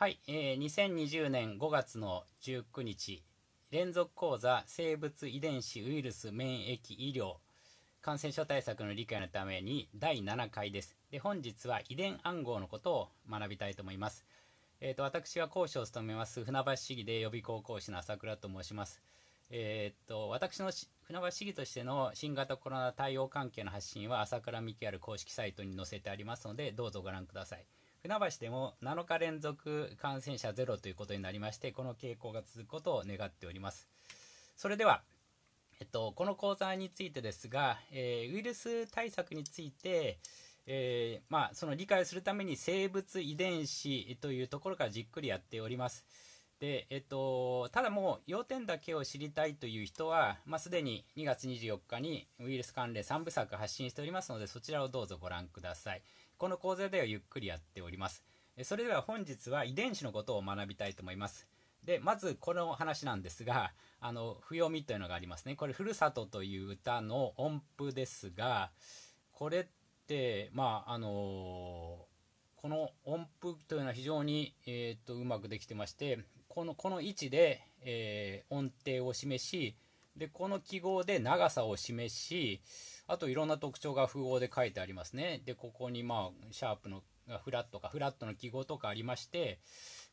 はい、えー、2020年5月の19日、連続講座生物遺伝子ウイルス免疫医療感染症対策の理解のために第7回です。で、本日は遺伝暗号のことを学びたいと思います。えっ、ー、と、私は講師を務めます船橋市議で予備高校師の朝倉と申します。えっ、ー、と、私の船橋市議としての新型コロナ対応関係の発信は朝倉幹ある公式サイトに載せてありますので、どうぞご覧ください。船橋でも7日連続感染者ゼロということになりまして、この傾向が続くことを願っております。それでは、えっと、この講座についてですが、えー、ウイルス対策について、えー、まあ、その理解するために生物遺伝子というところからじっくりやっております。でえっと、ただもう要点だけを知りたいという人は、まあ、すでに2月24日にウイルス関連3部作発信しておりますのでそちらをどうぞご覧くださいこの講座ではゆっくりやっております。それでは本日は遺伝子のことを学びたいと思います。で、まずこの話なんですが、あの、不読みというのがありますね。これ、ふるさとという歌の音符ですが、これって、まあ、あのー、この音符というのは非常に、えー、と、うまくできてまして、この、この位置で、えー、音程を示し、で、この記号で長さを示し、あといろんな特徴が符号で書いてありますね。で、ここにまあ、シャープのフラットかフラットの記号とかありまして、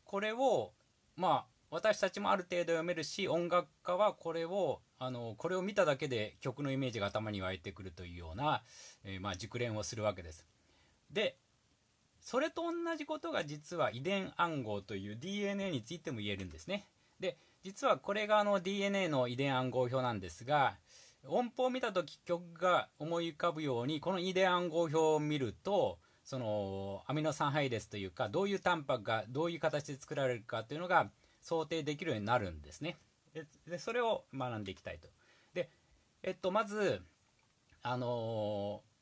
これを、まあ、私たちもある程度読めるし、音楽家はこれを、あの、これを見ただけで曲のイメージが頭に湧いてくるというような、えー、まあ、熟練をするわけです。で、それと同じことが実は遺伝暗号という DNA についても言えるんですね。で、実はこれがあの DNA の遺伝暗号表なんですが、音符を見た時曲が思い浮かぶようにこの遺伝暗号表を見るとそのアミノ酸配列というかどういうタンパクがどういう形で作られるかというのが想定できるようになるんですねでそれを学んでいきたいとで、えっと、まずあのー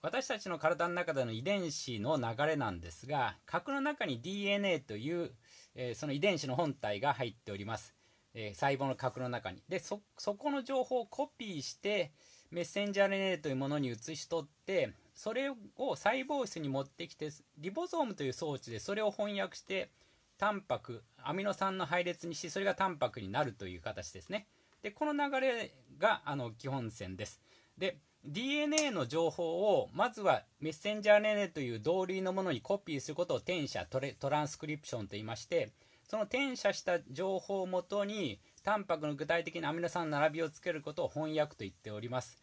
私たちの体の中での遺伝子の流れなんですが核の中に DNA という、えー、その遺伝子の本体が入っておりますえー、細胞の核の中に。で、そ、そこの情報をコピーして、メッセンジャー RNA というものに移し取って、それを細胞質に持ってきて、リボゾームという装置でそれを翻訳して、タンパク、アミノ酸の配列にし、て、それがタンパクになるという形ですね。で、この流れが、あの、基本線です。で、DNA の情報を、まずはメッセンジャー RNA という同類のものにコピーすることを転写トランスクリプションと言いまして、その転写した情報をもとにタンパクの具体的なアミノ酸の並びをつけることを翻訳と言っております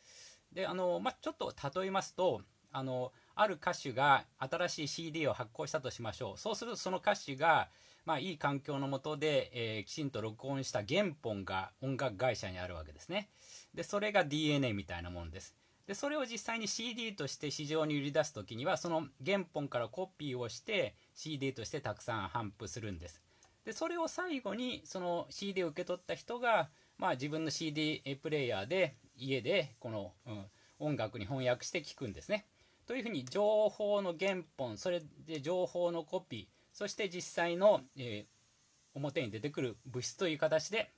であの、まあ、ちょっと例えますとあのある歌手が新しい CD を発行したとしましょうそうするとその歌手が、まあ、いい環境のもとで、えー、きちんと録音した原本が音楽会社にあるわけですねでそれが DNA みたいなものですでそれを実際に CD として市場に売り出す時にはその原本からコピーをして CD としてたくさん頒布するんですでそれを最後にその CD を受け取った人が、まあ、自分の CD プレーヤーで家でこの、うん、音楽に翻訳して聴くんですね。というふうに情報の原本それで情報のコピーそして実際の、えー、表に出てくる物質という形で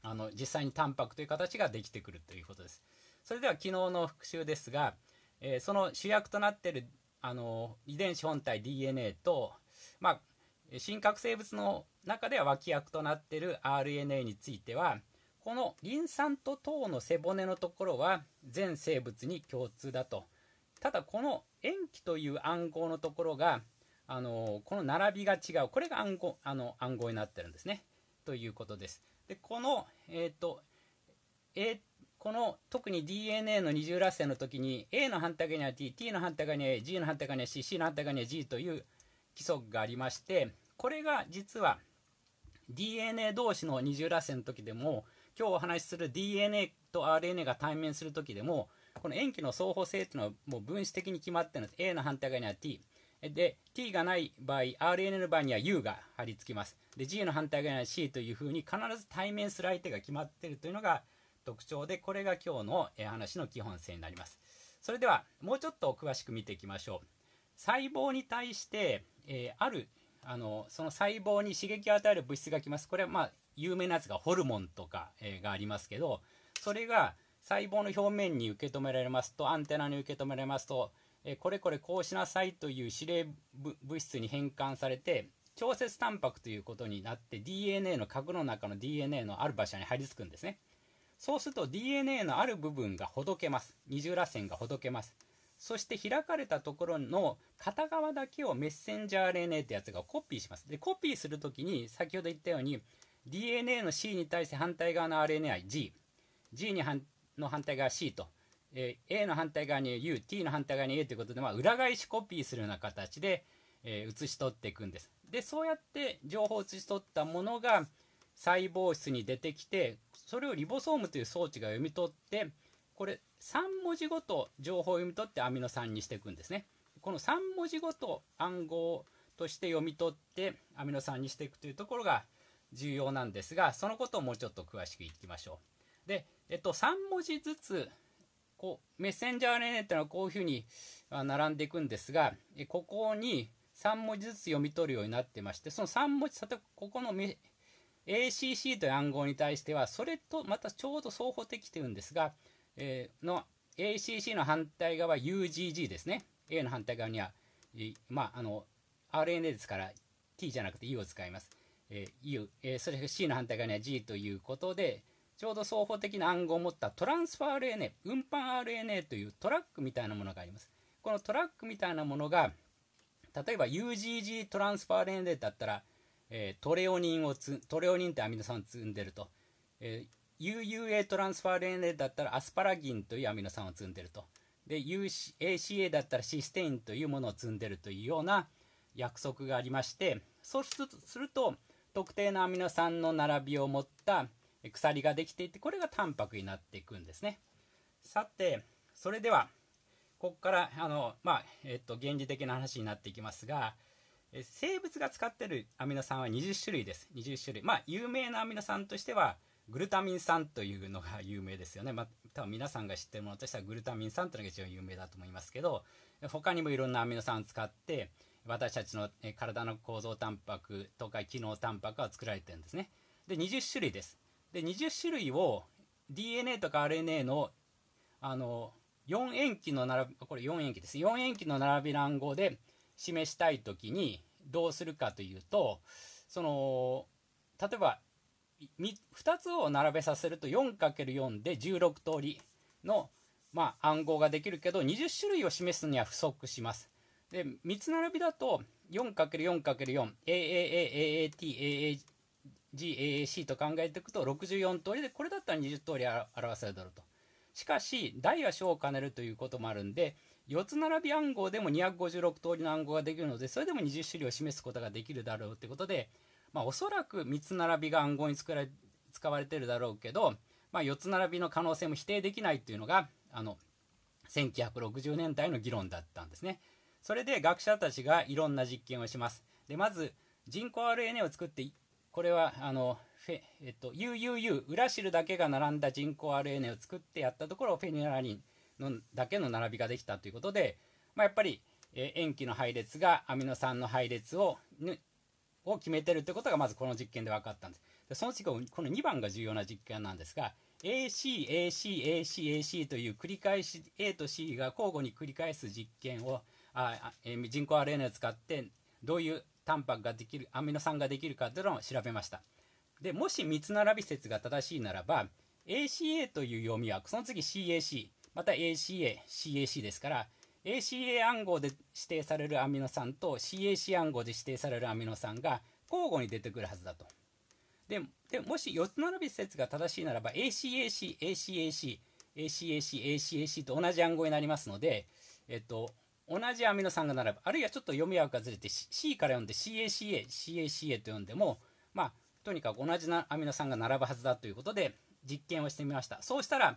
あの実際にタンパクという形ができてくるということです。それでは昨日の復習ですが、えー、その主役となっているあの遺伝子本体 DNA と、まあ、真核生物の中では脇役となっている RNA についてはこのリン酸と糖の背骨のところは全生物に共通だとただこの塩基という暗号のところがあのこの並びが違うこれが暗号あの暗号になってるんですねということですでこのえっ、ー、と、えこの特に DNA の二重らせの時に A の反対側には T T の反対側には G の反対側には C C の反対側には G という規則がありましてこれが実は DNA 同士の二重らせんの時でも今日お話しする DNA と RNA が対面する時でもこの塩基の相方性っていうのはもう分子的に決まってるんです A の反対側には T で T がない場合 RNA の場合には U が貼り付きますで G の反対側には C というふうに必ず対面する相手が決まってるというのが特徴でこれが今日の話の基本性になりますそれではもうちょっと詳しく見ていきましょう細胞に対してえー、あるあのその細胞に刺激を与える物質が来ます。これはまあ有名なやつがホルモンとか、えー、がありますけど、それが細胞の表面に受け止められますと、アンテナに受け止められますと、えー、これこれこうしなさいという指令物質に変換されて、調節タンパクということになって DNA の核の中の DNA のある場所に張り付くんですね。そうすると DNA のある部分がほどけます。二重らせんがほどけます。そして開かれたところの片側だけをメッセンジャー RNA ってやつがコピーします。で、コピーするときに、先ほど言ったように、DNA の C に対して反対側の RNA は G、G に反の反対側 C と、えー、A の反対側に U、T の反対側に A ということで、まあ、裏返しコピーするような形で、えー、写し取っていくんです。で、そうやって情報を写し取ったものが細胞質に出てきて、それをリボソームという装置が読み取って、これ3文字ごと情報を読み取ってアミノ酸にしていくんですね。この3文字ごと暗号として読み取ってアミノ酸にしていくというところが重要なんですが、そのことをもうちょっと詳しくいきましょう。で、えっと、3文字ずつ、こう、メッセンジャー RNA っていうのはこういうふうに並んでいくんですが、ここに3文字ずつ読み取るようになってまして、その3文字、例えばここの ACC という暗号に対しては、それとまたちょうど双方的というんですが、えー、の ACC の反対側 UGG ですね。A の反対側には、まあ、あの、RNA ですから T じゃなくて U を使います。えー、U、えー、それ C の反対側には G ということで、ちょうど双方的な暗号を持ったトランスファー RNA、運搬 RNA というトラックみたいなものがあります。このトラックみたいなものが、例えば UGG トランスファー RNA だったら、えー、トレオニンをつ、トレオニンってアミノ酸を積んでると。えー、UUA トランスファーレーネだったらアスパラギンというアミノ酸を積んでると。で、UACA だったらシステインというものを積んでるというような約束がありまして、そうすると、特定のアミノ酸の並びを持った鎖ができていて、これがタンパクになっていくんですね。さて、それでは、ここから、あの、まあ、えっと、現実的な話になっていきますが、生物が使ってるアミノ酸は20種類です。20種類。まあ、有名なアミノ酸としては、グルタミン酸というのが有名ですよね、まあ、多分皆さんが知ってるものとしてはグルタミン酸というのが一番有名だと思いますけど他にもいろんなアミノ酸を使って私たちの体の構造タンパクとか機能タンパクは作られてるんですねで20種類ですで20種類を DNA とか RNA のあの4塩基の並びこれ4塩基です4塩基の並び乱号で示したいときにどうするかというとその例えば2つを並べさせると 4×4 で16通りの、まあ、暗号ができるけど20種類を示すには不足します。で3つ並びだと 4×4×4AAAAATAAGAAC と考えていくと64通りでこれだったら20通り表せるだろうと。しかし大は小を兼ねるということもあるんで4つ並び暗号でも256通りの暗号ができるのでそれでも20種類を示すことができるだろうということでまあ、おそらく3つ並びが暗号に作られ使われてるだろうけど、まあ、4つ並びの可能性も否定できないっていうのがあの1960年代の議論だったんですね。それで学者たちがいろんな実験をします。でまず人工 RNA を作ってこれはあのフェ、えっと、UUU ウラシルだけが並んだ人工 RNA を作ってやったところフェニラリンのだけの並びができたということで、まあ、やっぱり、塩基の配列がアミノ酸の配列をを決めてるってことがまずこの実験で分かったんです。でその次この2番が重要な実験なんですが AC、AC、AC、AC という繰り返し A と C が交互に繰り返す実験をあ、人工 RNA を使ってどういうタンパクができるアミノ酸ができるかというのを調べました。でもし3つ並び説が正しいならば ACA という読みはその次 CAC また ACA、CAC ですから ACA 暗号で指定されるアミノ酸と CAC 暗号で指定されるアミノ酸が交互に出てくるはずだと。ででもし4つ並び説が正しいならば ACAC、ACAC、ACAC、ACAC と同じ暗号になりますので、えっと、同じアミノ酸が並ぶ。あるいはちょっと読み合うかずれて C から読んで CACA、CACA と読んでも、まあ、とにかく同じなアミノ酸が並ぶはずだということで実験をしてみました。そうしたら、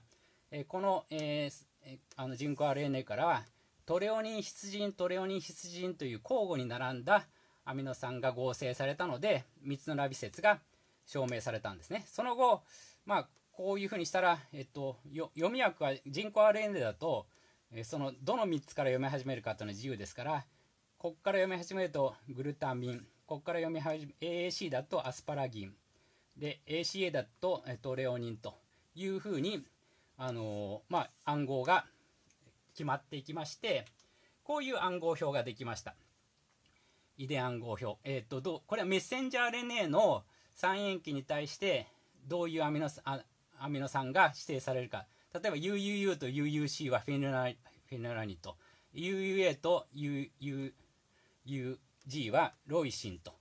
えー、この、えー、あの人工 RNA からはトレオニンツジン、トレオニンツジンという交互に並んだアミノ酸が合成されたので3つのラビ説が証明されたんですねその後まあこういうふうにしたら、えっと、読み枠は人工 RNA だとそのどの3つから読み始めるかというのは自由ですからここから読み始めるとグルタミンここから読み始め AAC だとアスパラギンで ACA だとトレオニンというふうに、あのー、まあ、暗号が決まっていきまして、こういう暗号表ができました。遺伝暗号表。えっ、ー、と、どう、これはメッセンジャー RNA の三塩基に対して、どういうアミノあアミノ酸が指定されるか。例えば UUU と UUC はフェネラフェネラニと、UUA と UUG はロイシンと。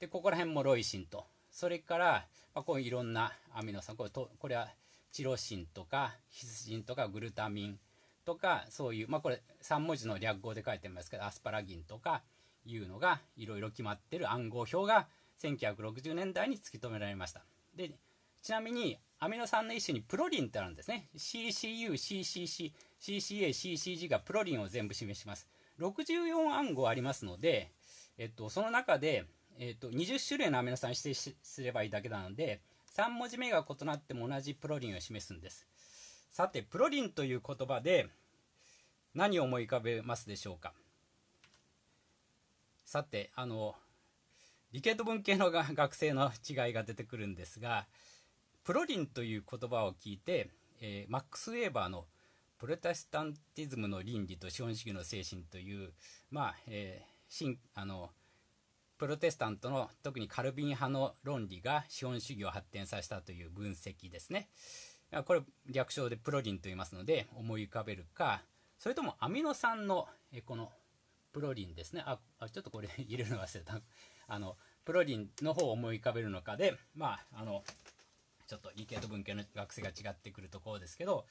で、ここら辺もロイシンと。それから、まあ、こういろんなアミノ酸、これとこれはチロシンとか、ヒスジンとか、グルタミン、とか、そういう、まあこれ3文字の略語で書いてますけど、アスパラギンとかいうのがいろいろ決まってる暗号表が1960年代に突き止められました。で、ちなみにアミノ酸の一種にプロリンってあるんですね。CCU、CCC、CCA、CCG がプロリンを全部示します。64暗号ありますので、えっと、その中で、えっと、20種類のアミノ酸指定すればいいだけなので、3文字目が異なっても同じプロリンを示すんです。さてプロリンという言葉で何を思い浮かべますでしょうかさてあの理系と文系の学生の違いが出てくるんですがプロリンという言葉を聞いて、えー、マックス・ウェーバーの「プロテスタンティズムの倫理と資本主義の精神」という、まあえー、新あのプロテスタントの特にカルビン派の論理が資本主義を発展させたという分析ですね。これ略称でプロリンと言いますので思い浮かべるかそれともアミノ酸のこのプロリンですねあちょっとこれ 入れるの忘れたあのプロリンの方を思い浮かべるのかでまああのちょっと理系と文系の学生が違ってくるところですけど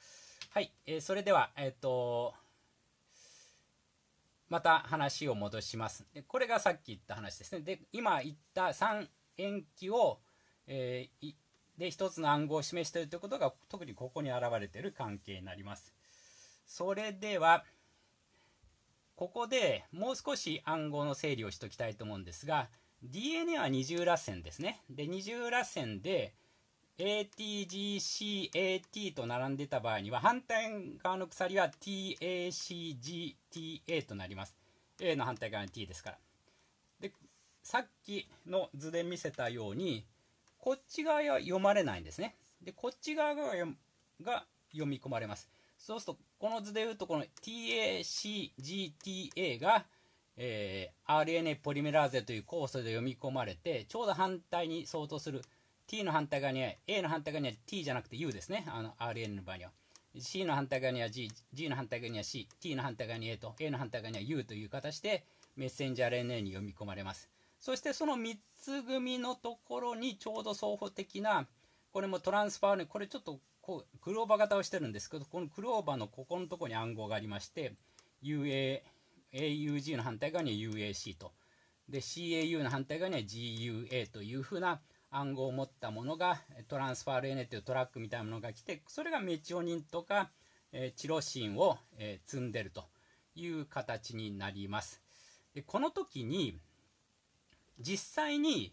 はい、えー、それではえっ、ー、とまた話を戻しますでこれがさっき言った話ですねで今言った3塩基を、えー、で一つの暗号を示しているということが特にここに現れている関係になりますそれではここでもう少し暗号の整理をしておきたいと思うんですが DNA は二重らせんですねで二重らせんで ATGCAT と並んでた場合には反対側の鎖は TACGTA となります A の反対側に T ですからでさっきの図で見せたようにこっち側は読まれないんですね。で、こっち側がが読み込まれます。そうすると、この図で言うと、この TACGTA が、えー、RNA ポリメラーゼという酵素で読み込まれて、ちょうど反対に相当する T の反対側には A の反対側には T じゃなくて U ですね。あの RNA の場合には。C の反対側には G、G の反対側には C、T の反対側に A と、A の反対側には U という形でメッセンジャー RNA に読み込まれます。そしてその3つ組のところにちょうど双方的な、これもトランスファーネ、これちょっとこうクローバー型をしてるんですけど、このクローバーのここのところに暗号がありまして、UA、AUG の反対側には UAC と。で、CAU の反対側には GUA というふうな暗号を持ったものが、トランスファール NA というトラックみたいなものが来て、それがメチオニンとか、えチロシンを、え積んでるという形になります。でこの時に、実際に、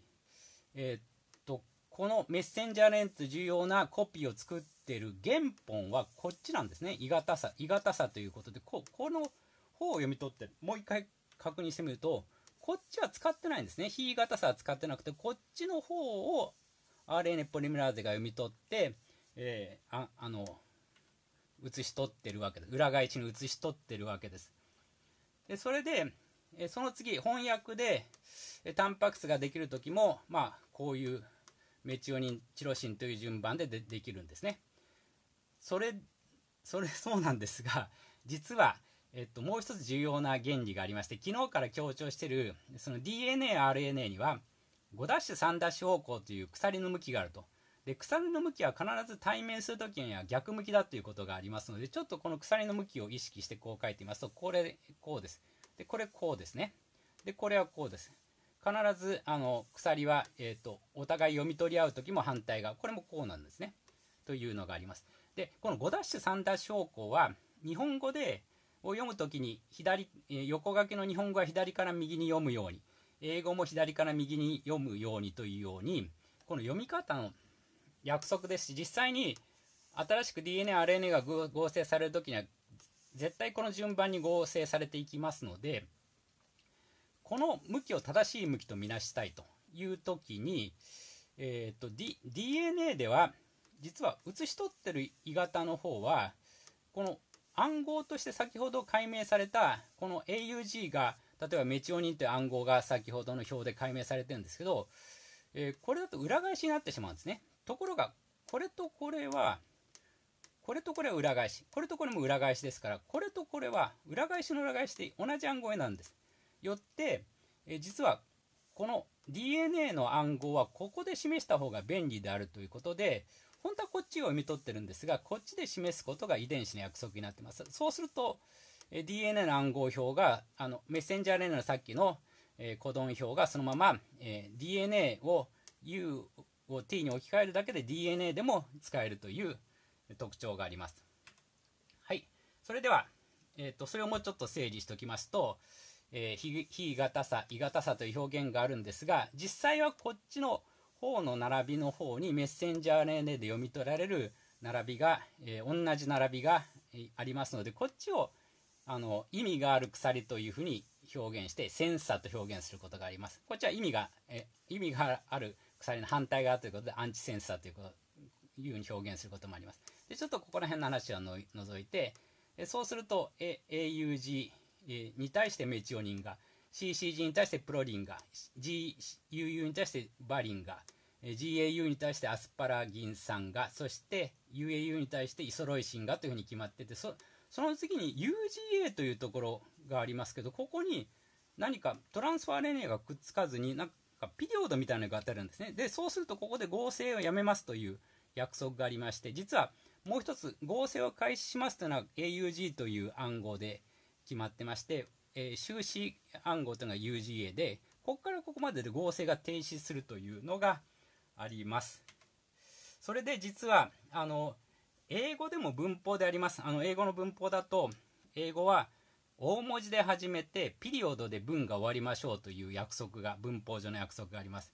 えー、っとこのメッセンジャーレンズ重要なコピーを作ってる原本はこっちなんですね。鋳型さ、鋳型さということで、ここの方を読み取って、もう一回確認してみると、こっちは使ってないんですね。非型さは使ってなくて、こっちの方を RNA ポリメラーゼが読み取って、えー、ああの、写し取ってるわけです。裏返しに写し取ってるわけです。で、それで、えその次翻訳で、えタンパク質ができる時も、まあ、こういうメチオニンチロシンという順番ででできるんですねそれそれ そうなんですが実は、えっと、もう一つ重要な原理がありまして昨日から強調しているその DNARNA には5ダッシュ3ダッシュ方向という鎖の向きがあるとで鎖の向きは必ず対面する時には逆向きだということがありますのでちょっとこの鎖の向きを意識してこう書いてみますとこれこうですで、これこうですね。で、これはこうです。必ず、あの、鎖は、えっ、ー、と、お互い読み取り合う時も反対側。これもこうなんですね。というのがあります。で、この5ダッシュ3ダ方向は、日本語で、を読む時に左、え横書きの日本語は左から右に読むように、英語も左から右に読むようにというように、この読み方の約束ですし、実際に新しく DNA、RNA が合成される時には絶対この順番に合成されていきますのでこの向きを正しい向きとみなしたいという時に、えーと、D、n a では実は写し取ってる鋳型の方はこの暗号として先ほど解明されたこの AUG が例えばメチオニンという暗号が先ほどの表で解明されてるんですけど、えー、これだと裏返しになってしまうんですねところがこれとこれはこれとこれは裏返しこれとこれも裏返しですからこれとこれは裏返しの裏返しで同じ暗号なんですよってえ実はこの DNA の暗号はここで示した方が便利であるということで本当はこっちを読み取ってるんですがこっちで示すことが遺伝子の約束になってますそうすると DNA の暗号表があのメッセンジャーレン a のさっきの、えー、コドン表がそのまま、えー、DNA を U を T に置き換えるだけで DNA でも使えるという特徴があります。はい。それでは、えっ、ー、と、それをもうちょっと整理しておきますと、えー、非型さ、異型さという表現があるんですが、実際はこっちの方の並びの方にメッセンジャー RNA で読み取られる並びが、えー、同じ並びが、えありますので、こっちをあの意味がある鎖というふうに表現して、センサーと表現することがあります。こっちは意味が、え意味がある鎖の反対側ということで、アンチセンサーというこというふうに表現することもあります。で、ちょっとここら辺の話はの除いて、そうすると、A、u g に対してメチオニンが、CCG に対してプロリンが、GUU に対してバリンが、GAU に対してアスパラギン酸が、そして UAU に対してイソロイシンがというふうに決まってて、そその次に UGA というところがありますけど、ここに何かトランスファーレネがくっつかずに、なんかピリオドみたいなのが当たるんですね。で、そうするとここで合成をやめますという約束がありまして、実はもう一つ合成を開始しますというのは AUG という暗号で決まってまして、えー、終止暗号というのが UGA で、ここからここまでで合成が停止するというのがあります。それで実は、あの、英語でも文法であります。あの、英語の文法だと、英語は大文字で始めて、ピリオドで文が終わりましょうという約束が、文法上の約束があります。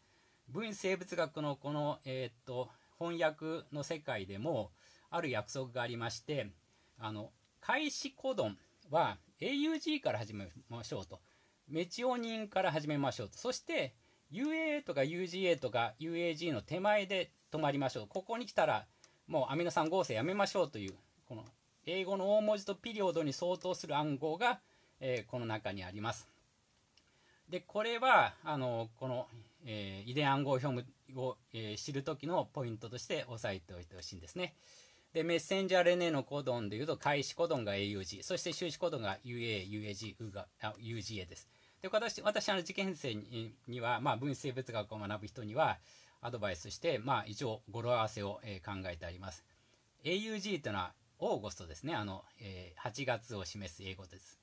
文生物学のこの、えー、っと、翻訳の世界でもある約束がありましてあの開始コドンは AUG から始めましょうとメチオニンから始めましょうとそして UAA とか UGA とか UAG の手前で止まりましょうここに来たらもうアミノ酸合成やめましょうというこの英語の大文字とピリオドに相当する暗号が、えー、この中にありますでこれはあのこのえー、遺伝暗号表を、えー、知る時のポイントとして押さえておいてほしいんですね。で、メッセンジャー RNA のコドンでいうと、開始コドンが AUG、そして終始コドンが UA、UAG、U UGA です。で、私、私あの受験生には、まあ、分子生物学を学ぶ人には、アドバイスして、まあ、一応、語呂合わせを、えー、考えてあります。AUG というのは、オーゴストですね。あの、えー、8月を示す英語です。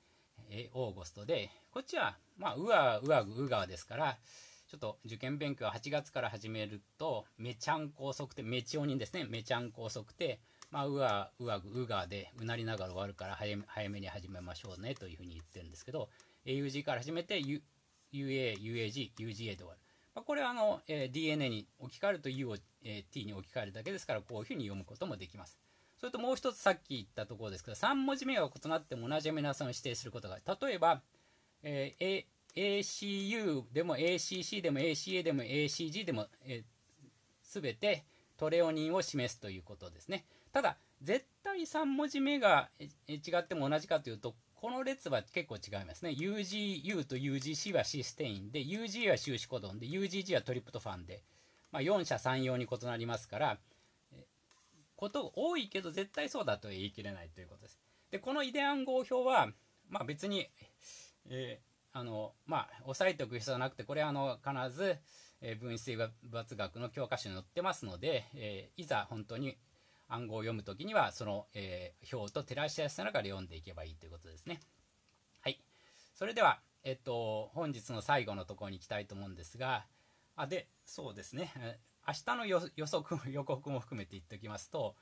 えー、オーゴストで、こっちは、まあ、うわ、うわうがわですから、ょっと受験勉強は8月から始めると、めちゃん高速って、めちおにですね、めちゃん高速って、まあ、うわ、うわうがで、うなりながら終わるから早め、早めに始めましょうね、というふうに言ってるんですけど、AUG から始めて、U、UA、UAG、UGA で終わる。まあ、これはあの、えー、DNA に置き換えると U を、えー、T に置き換えるだけですから、こういうふうに読むこともできます。それともう一つさっき言ったところですけど、3文字目が異なっても同じアミノ酸を指定することが、例えば、えー、A、ACU でも ACC でも ACA でも ACG でも、えー、全てトレオニンを示すということですね。ただ、絶対3文字目が違っても同じかというと、この列は結構違いますね。UGU と UGC はシステインで、UG は終止コドンで、UGG はトリプトファンで、まあ、4者3用に異なりますから、こと多いけど絶対そうだと言い切れないということです。で、この遺伝暗号表は、まあ別に、えあの、まあ、押さえておく必要はなくて、これはあの、必ず、えー、分子生物学の教科書に載ってますので、えー、いざ本当に暗号を読むときには、その、えー、表と照らし合わせながら読んでいけばいいということですね。はい。それでは、えっと、本日の最後のところに行きたいと思うんですが、あ、で、そうですね。明日の予測、予告も含めて言っておきますと、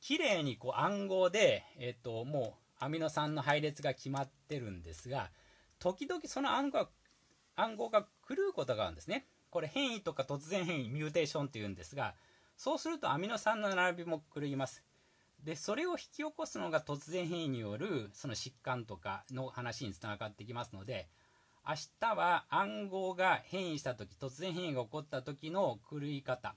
綺麗にこう暗号で、えっと、もうアミノ酸の配列が決まってるんですが、時々その暗号暗号が狂うことがあるんですね。これ変異とか突然変異、ミューテーションというんですが、そうするとアミノ酸の並びも狂います。で、それを引き起こすのが突然変異によるその疾患とかの話につながってきますので、明日は暗号が変異した時、突然変異が起こった時の狂い方。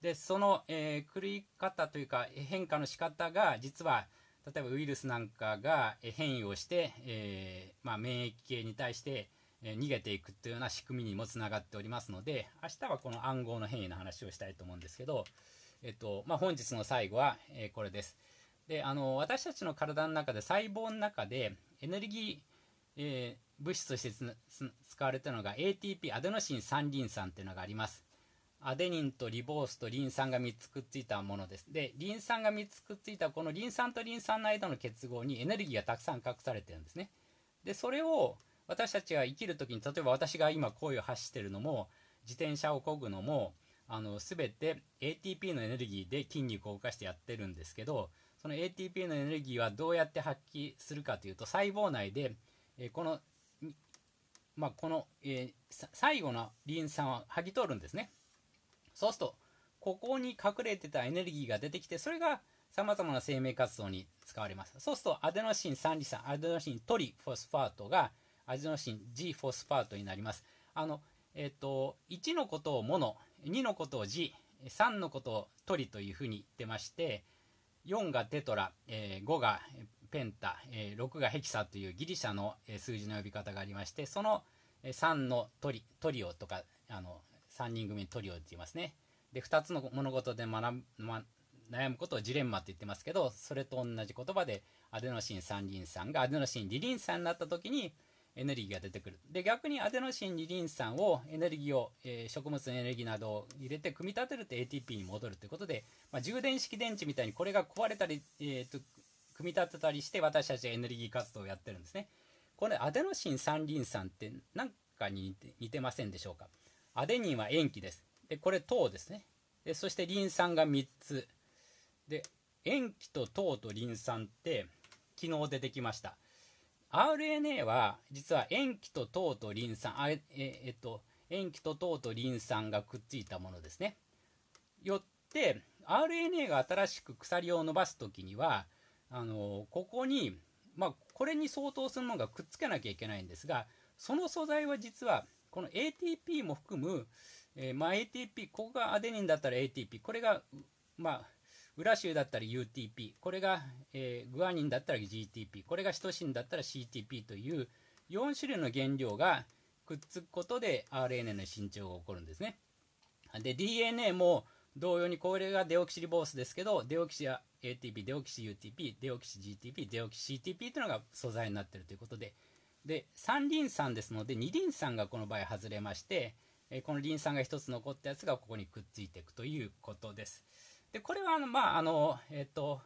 で、その、えー、狂い方というか変化の仕方が実は例えばウイルスなんかが変異をして、えー、まあ、免疫系に対して、え逃げていくというような仕組みにもつながっておりますので明日はこの暗号の変異の話をしたいと思うんですけど、えっとまあ、本日の最後は、えこれです。であの私たちの体の中で細胞の中でエネルギー、えー、物質として使われたのが ATP アデノシン三リン酸っていうのがあります。アデニンとリボースとリン酸が3つくっついたものです。で、リン酸が3つくっついたこのリン酸とリン酸の間の結合にエネルギーがたくさん隠されてるんですね。で、それを私たちが生きる時に、例えば私が今声を発してるのも、自転車を漕ぐのも、あの、すべて ATP のエネルギーで筋肉を動かしてやってるんですけど、その ATP のエネルギーはどうやって発揮するかというと、細胞内で、えこの、まあ、この、えー、最後のリン酸を剥ぎ取るんですね。そうするとここに隠れてたエネルギーが出てきてそれがさまざまな生命活動に使われますそうするとアデノシン三リ酸アデノシントリフォスファートがアデノシン G フォスファートになりますあのえっ、ー、と1のことをモノ2のことを G3 のことをトリというふうに言ってまして4がテトラ、えー、5がペンタ、えー、6がヘキサというギリシャの数字の呼び方がありましてその3のトリトリオとかあの3人組トリオって言いますね。で、2つの物事で学ぶ、ま、悩むことをジレンマって言ってますけど、それと同じ言葉で、アデノシン三リン酸がアデノシンリリン酸になった時にエネルギーが出てくる。で、逆にアデノシンリリン酸をエネルギーを、えー、植物のエネルギーなどを入れて組み立てると ATP に戻るということで、まあ、充電式電池みたいにこれが壊れたり、えーと、組み立てたりして私たちはエネルギー活動をやってるんですね。これアデノシン三リン酸って何かに似てませんでしょうかアデニンは塩基ですでこれ糖ですねでそしてリン酸が3つで塩基と糖とリン酸って昨日出てきました RNA は実は塩基と糖とリン酸あええっと塩基と糖とリン酸がくっついたものですねよって RNA が新しく鎖を伸ばすときにはあのここに、まあ、これに相当するものがくっつけなきゃいけないんですがその素材は実はこの ATP も含む、えー、まあ、ATP、ここがアデニンだったら ATP、これが、まあ、裏州だったら UTP、これが、えー、グアニンだったら GTP、これがシトシンだったら CTP という4種類の原料がくっつくことで RNA の伸長が起こるんですね。で、DNA も同様にこれがデオキシリボースですけど、デオキシ ATP、デオキシ UTP、デオキシ GTP、デオキシ CTP というのが素材になっているということで、で3輪酸ですので2輪酸がこの場合外れまして、この輪酸が1つ残ったやつがここにくっついていくということです。でこれはあの、まああのえっ、と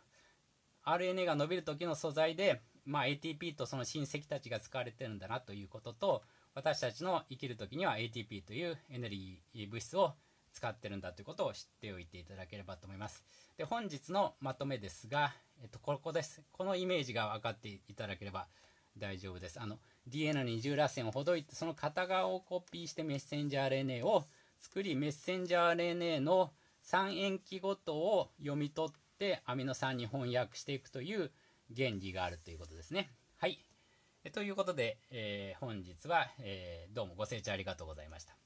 RNA が伸びる時の素材で、まあ、ATP とその親戚たちが使われてるんだなということと私たちの生きる時には ATP というエネルギー物質を使ってるんだということを知っておいていただければと思います。で本日のまとめですが、えっと、ここですこのイメージが分かっていただければ大丈夫です。あの、DNA の二重らせんをほどいて、その片側をコピーしてメッセンジャー RNA を作り、メッセンジャー RNA の3塩基ごとを読み取ってアミノ酸に翻訳していくという原理があるということですね。はい。ということで、えー、本日は、えー、どうもご清聴ありがとうございました。